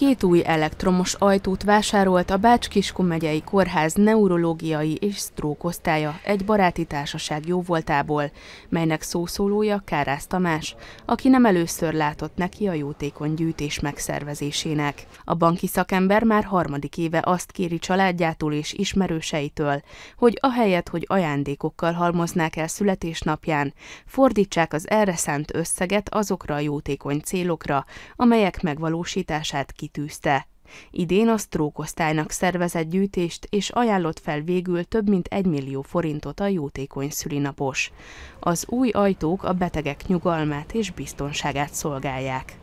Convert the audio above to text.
két új elektromos ajtót vásárolt a Bács-Kiskun megyei kórház neurológiai és sztrókosztálya egy baráti társaság jóvoltából, melynek szószólója Kárász Tamás, aki nem először látott neki a jótékony gyűjtés megszervezésének. A banki szakember már harmadik éve azt kéri családjától és ismerőseitől, hogy ahelyett, hogy ajándékokkal halmoznák el születésnapján, fordítsák az erre szánt összeget azokra a jótékony célokra, amelyek megvalósítását ki kitűzte. Idén a sztrókosztálynak szervezett gyűjtést, és ajánlott fel végül több mint egy millió forintot a jótékony szülinapos. Az új ajtók a betegek nyugalmát és biztonságát szolgálják.